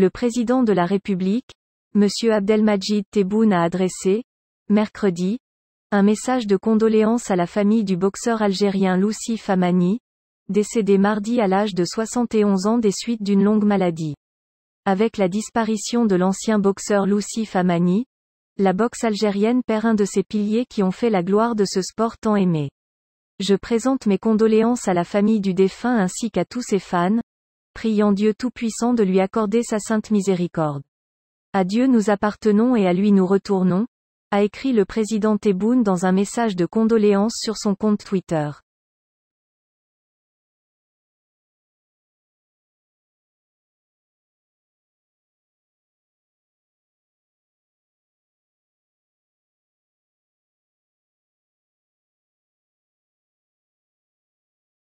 Le président de la République, M. Abdelmajid Tebboune a adressé, mercredi, un message de condoléances à la famille du boxeur algérien Lucie Famani, décédé mardi à l'âge de 71 ans des suites d'une longue maladie. Avec la disparition de l'ancien boxeur Lucie Famani, la boxe algérienne perd un de ses piliers qui ont fait la gloire de ce sport tant aimé. Je présente mes condoléances à la famille du défunt ainsi qu'à tous ses fans, priant Dieu Tout-Puissant de lui accorder sa sainte miséricorde. À Dieu nous appartenons et à lui nous retournons, a écrit le président Tebboune dans un message de condoléances sur son compte Twitter.